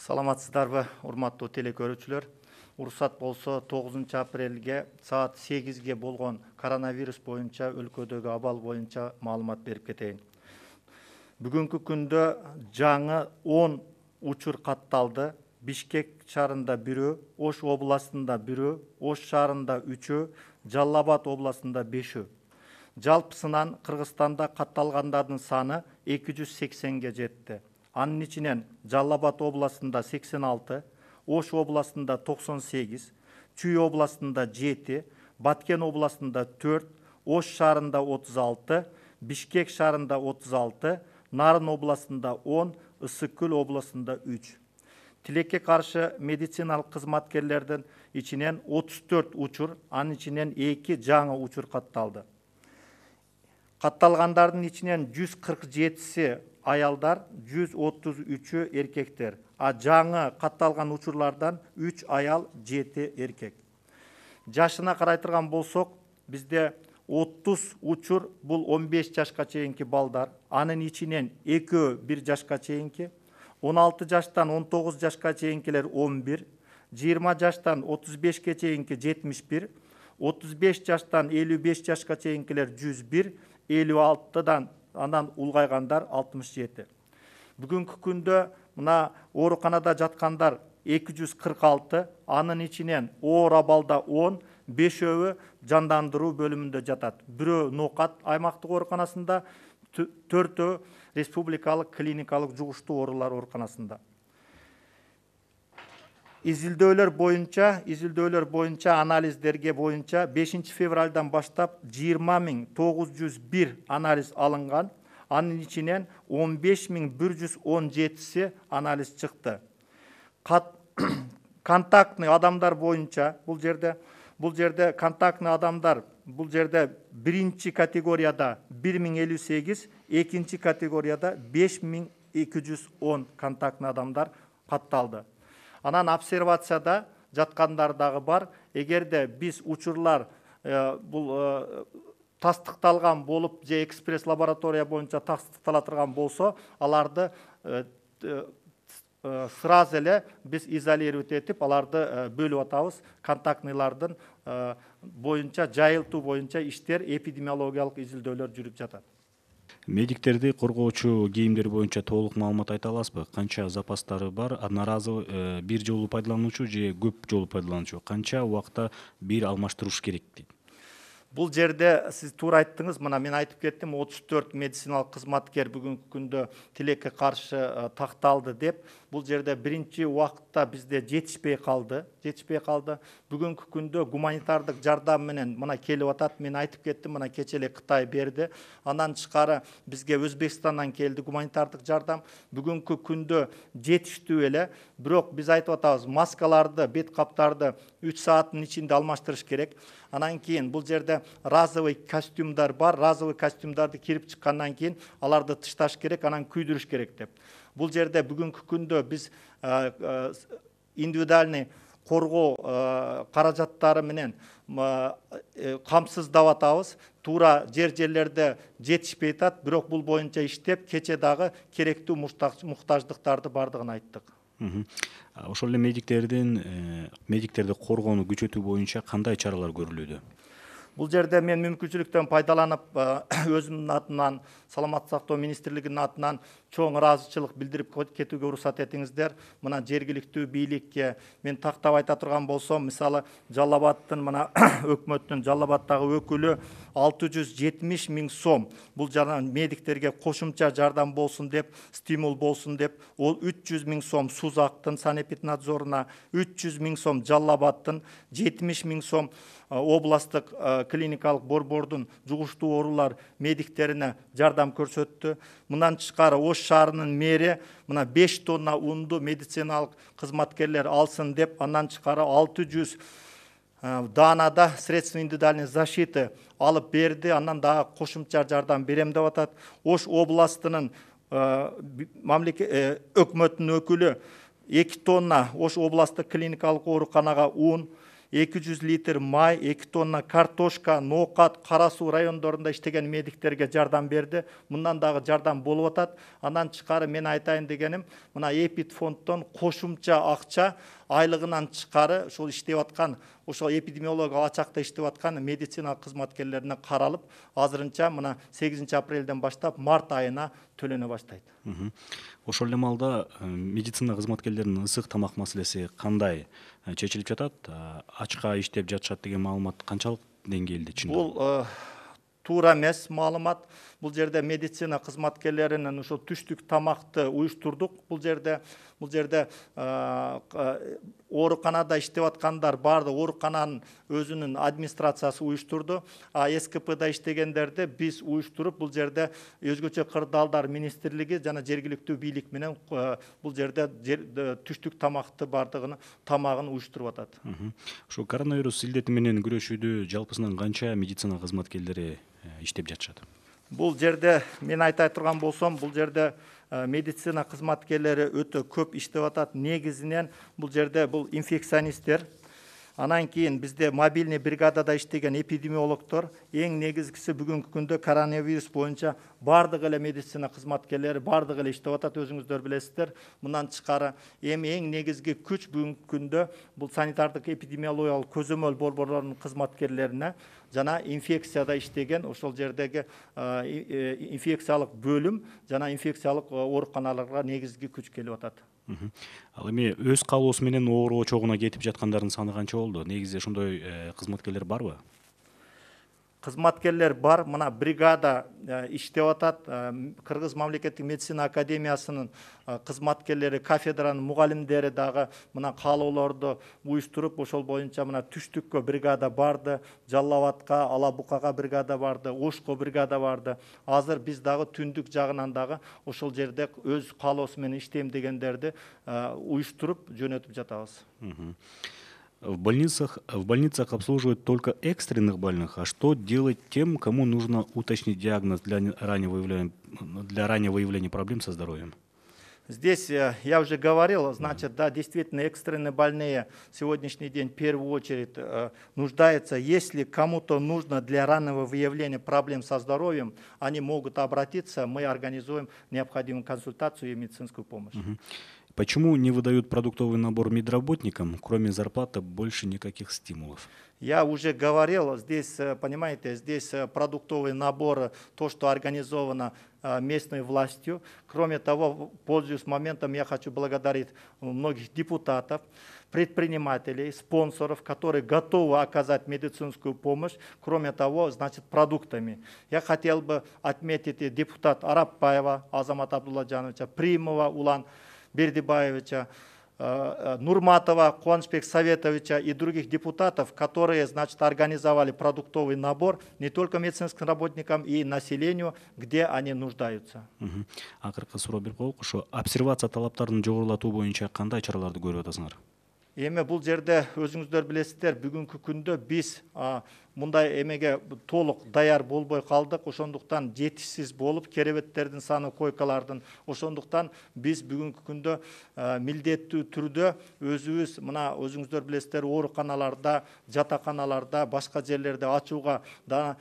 саламатсыздарбы урматтуу телекөрүүчүлөр уруксат болсо тогузунчу апрелге саат 8-ге болгон коронавирус боюнча өлкөдөгү абал боюнча маалымат берип кетейин бүгүнкү күндө жаңы он учур катталды бишкек шаарында бирөө ош областында бирөө ош шаарында үчөө жалал абад областында бешөө жалпысынан кыргызстанда катталгандардын саны 280-ге сексенге жетти Анын ішінен Жаллабат обласында 86, Ош обласында 98, Чүй обласында 7, Баткен обласында 4, Ош шарында 36, Бишкек шарында 36, Нарын обласында 10, Ысыккөл обласында 3. Тилекке қаршы медициналық қызматкерлердің ішінен 34 ұчыр, анын ішінен 2 жаңы ұчыр қатталды. Қатталғандардың ішінен 147-сі аялдар 133 ү эркектер, а жаңы қатталған учурлардан 3 аял 7 эркек. Жашына қарайтырған болсок, бізде 30 учур бұл 15 жашқа чейинки балдар, анын ичинен 2 1 жашқа чейинки 16 жаштан 19 жашқа чейинкилер 11, 20 жаштан 35-ке чейинки 71, 35 жаштан 55 жашқа чейинкилер 101, 56-дан анан ұлғайғандар 67 бүгінгі күнді мына ауруханада жатқандар 246 анын ішінен орабалда 10, 10 бешеуі жандандыру бөлімінде жатады Бүрі ноқат аймақтық ауруханасында төрті республикалық клиникалық жұғышты орылар ауруханасында изилдөөлөр боюнча изилдөөлөр боюнча анализдерге боюнча 5 февралдан баштап 20901 анализ алынган анын ичинен 15117си анализ чыкты контактный адамдар боюнча бул жерде бул жерде контактный адамдар бул жерде биринчи категорияда 1058, экинчи категорияда 5210 контактный адамдар катталды анан обсервацияда жаткандар дагы бар эгерде биз учурлар э, бул э, тастыкталган болуп же экспресс лаборатория боюнча тастыктала турган болсо аларды э, сразу эле биз изолировать этип аларды бөлүп атабыз контактныйлардын боюнча жайылтуу боюнча иштер эпидемиологиялык изилдөөлөр жүрүп жатат медиктерди коргоочу кийимдер боюнча толук маалымат айта аласызбы канча запастары бар одноразовый э, бир жолу пайдалануучу же көп жолу пайдалануучу канча убакта бир алмаштыруш керек дейт бұл жерде сіз тура айттыңыз мына мен айтып кеттім 34 медициналық қызметкер бүгінгі күнде тилекке қарсы тақталды деп бұл жерде бірінші уақытта бізде жетіспей қалды жетіспей қалды бүгінгі күнде гуманитардық менен мына келіп атат мен айтып кеттім мына кешеле қытай берді анан шықары бізге өзбекстаннан келді гуманитардық жардам бүгінгі күнде жетіштүү эле бирок биз айтып атабыз маскаларды бет каптарды үч сааттын ичинде алмаштырыш керек анан кийин бул жерде разовый костюмдар бар разовый костюмдарды керіп шыққаннан кейін аларды тышташ керек анан күйдіріш керек деп бұл жерде бүгін күндө біз индивидуальный коргоо қаражаттары менен камсыздап э, атабыз тура жер жерлерде жетишпей атат бирок бул боюнча иштеп кече дагы керектүү муктаждыктарды баардыгын айттык ошол эле медиктердин э, медиктерди коргоону күчөтүү боюнча кандай чаралар көрүлүүдө бұл жерде мен мүмкіншіліктен пайдаланып ә, өзімнің атынан саламат сақтау министрлігінің атынан чоң ыраазычылық білдіріп кетуге рұқсат етіңіздер мына жергілікті билікке мен тақтап айта тұрған болсам мысалы жалабаттың мына өкіметтің жалабаттағы өкілі 670 мың сом бұл жаңа медиктерге қосымша жардам болсын деп стимул болсын деп ол 300 мың сом сузақтың санэпиднадзорына 300 мың сом жалабаттың 70 мың сом ә, областық ә, клиникалық борбордун жугуштуу оорулар медиктерине жардам көрсөттү мындан тышкары ош шаарынын мэри мына 5 тонна унду медициналық кызматкерлер алсын деп андан тышкары алты жүз э, даанада средств индивидуальной защиты алып берді, андан дагы кошумча жардам берем деп атат ош областынын э, э, өкмөттүн өкүлү эки тонна ош областтык клиникалык ооруканага ун 200 литр май 2 тонна картошка ноқат қарасу райондарында іштеген медиктерге жардам берді мындан дағы жардам болып атат анан тышкары мен айтайын дегенім мына эпид фондтон қошымча, акча айлығынан шықары ошол іштеп аткан ошол эпидемиолог ачакта иштеп аткан медицина кызматкерлерине каралып азырынча мына сегизинчи апрелден баштап март айына төлөнө баштайт ошол эле маалда э, медицина кызматкерлеринин ысык тамак маселеси кандай э, чечилип жатат э, ачка иштеп жатышат деген маалымат канчалык деңгээлде чындап бул туура эмес маалымат бул жерде медицина кызматкерлеринин ушул түштүк тамакты уюштурдук бул жерде бул жерде ооруканада иштеп аткандар баардыгы оорукананын өзүнүн администрациясы уюштурду а скпда иштегендерди биз уюштуруп бул жерде өзгөчө кырдаалдар министрлиги жана жергиликтүү бийлик менен бул жерде түштүк тамакты баардыгын тамагын уюштуруп атат ушу коронавирус илдети менен күрөшүүдө жалпысынан канча медицина кызматкерлери Э, иштеп жатышат бұл жерде мен айта турган болсом бұл жерде э, медицина кызматкерлери өтө көп иштеп атат негізінен бұл жерде бұл инфекционисттер анан кейін бізде мобильный бригадада іштеген эпидемиологтор ең негізгісі бүгінгі күнде коронавирус бойынша бардық эле медицина кызматкерлери бардық эле иштеп атат өзүңүздөр билесиздер мындан тышкары эми эң негизги күч бүгүнкү күндө бул санитардык эпидемиологиялык көзөмөл борборлорунун кызматкерлерине жана инфекцияда иштеген ошол жердегі э, э, инфекциялық бөлім жана инфекциялық э, ооруканаларга негизги күч келип атат ал эми өз каалоосу менен оору очогуна кетип жаткандардын саны канча болду негизи ошондой э, кызматкерлер барбы Қызматкерлер бар мына бригада э, іштеп атат э, қырғыз мемлекеттік медицина академиясының э, қызматкерлері, кафедраның мұғалімдері дағы мына қалауларды ұйыстырып ошол боюнча мына түштүккө бригада барды жаллабадка ала бригада барды ошко бригада барды азыр биз дагы түндүк жагынан дагы ошол жерде өз каалоосу менен иштейм дегендерди уюштуруп жөнөтүп жатабыз В больницах, в больницах обслуживают только экстренных больных, а что делать тем, кому нужно уточнить диагноз для раннего выявления, для раннего выявления проблем со здоровьем? Здесь э, я уже говорил, значит, да, действительно экстренные больные в сегодняшний день в первую очередь э, нуждаются. Если кому-то нужно для раннего выявления проблем со здоровьем, они могут обратиться, мы организуем необходимую консультацию и медицинскую помощь. Угу. Почему не выдают продуктовый набор медработникам, кроме зарплаты, больше никаких стимулов? Я уже говорил, здесь, э, понимаете, здесь э, продуктовый набор, э, то, что организовано местной властью. Кроме того, пользуясь моментом, я хочу благодарить многих депутатов, предпринимателей, спонсоров, которые готовы оказать медицинскую помощь, кроме того, значит, продуктами. Я хотел бы отметить депутат Араппаева Азамат Абдулладжановича, Примова Улан, Бердибаевича, э, э, Нурматова, Куанчбек Советовича и других депутатов, которые значит, организовали продуктовый набор не только медицинским работникам и населению, где они нуждаются. Акыркы суроо берип коелукчу обсервация талаптарын жогорулатуу боюнча кандай чараларды көрүп атасыңар эми бул жерде өзүңүздөр билесиздер бүгүнкү күндө биз мындай эмеге толук даяр болбой калдык ошондуктан жетишсиз болуп керебеттердин саны койкалардын ошондуктан биз бүгүнкү күндө милдеттүү түрдө өзүбүз мына өзүңүздөр билесиздер ооруканаларда жатаканаларда башка жерлерде ачууга да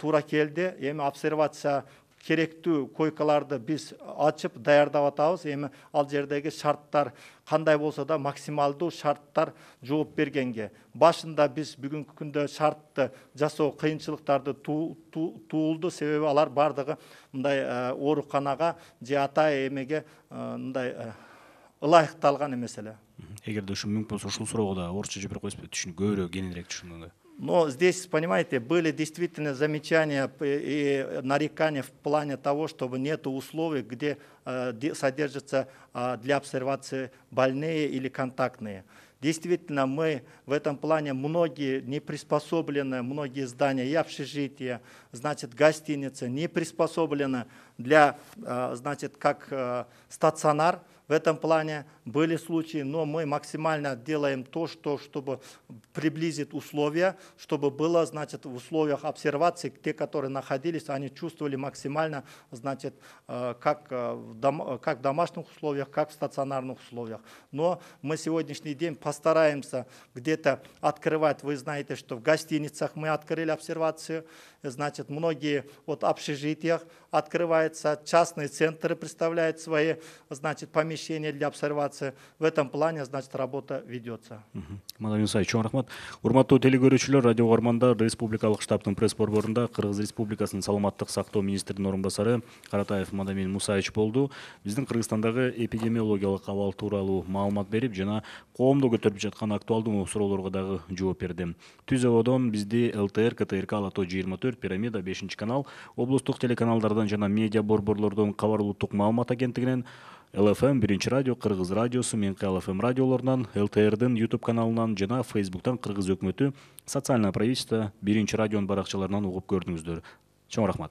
туура келди эми обсервация керектүү койкаларды біз ачып даярдап атабыз эми ал жердеги шарттар кандай болсо да максималдуу шарттар жооп бергенге башында биз бүгүнкү күндө шартты жасоо кыйынчылыктарды туулду себеби алар баардыгы мындай э, ооруканага же ата эмеге э, мындай э, ылайыкталган эмес эле эгерде ушу мүмкүн болсо ушул суроого да орусча жооп коесузбу койсузбу көбүрөөк кененирээк түшүнгөнгө Но здесь, понимаете, были действительно замечания и нарекания в плане того, чтобы нет условий, где э, содержатся а, для обсервации больные или контактные. Действительно, мы в этом плане многие не приспособлены, многие здания и общежития, значит, гостиницы не приспособлены для, э, значит, как э, стационар, в этом плане были случаи, но мы максимально делаем то, что, чтобы приблизить условия, чтобы было, значит, в условиях обсервации, те, которые находились, они чувствовали максимально, значит, э, как э, в, дом, э, как в домашних условиях, как в стационарных условиях. Но мы сегодняшний день постараемся где-то открывать, вы знаете, что в гостиницах мы открыли обсервацию, значит, многие вот общежитиях открываются, частные центры представляют свои, значит, помещения, помещение для обсервации. В этом плане, значит, работа ведется. Мадам чоң рахмат. Урматтуу телегорючилер, радио Арманда, республикалык штабтын пресс борборунда Кыргыз Республикасынын саламаттык сактоо министринин орун басары Каратаев Мадамин Мусаевич болду. Биздин Кыргызстандагы эпидемиологиялык абал тууралуу маалымат берип жана коомдо көтөрүп жаткан актуалдуу суроолорго дагы жооп берди. Түз ободон бизди ЛТР, КТРК, Ала Тоо 24, Пирамида 5 канал, облустук телеканалдардан жана медиа борборлордон кабар улуттук маалымат агенттигинен лфм биринчи радио кыргыз радиосу мен клфм радиолорунан лтрдин ютуб каналынан жана фейсбуктан кыргыз өкмөтү социальное правительство биринчи радионун баракчаларынан угуп көрдүңүздөр чоң рахмат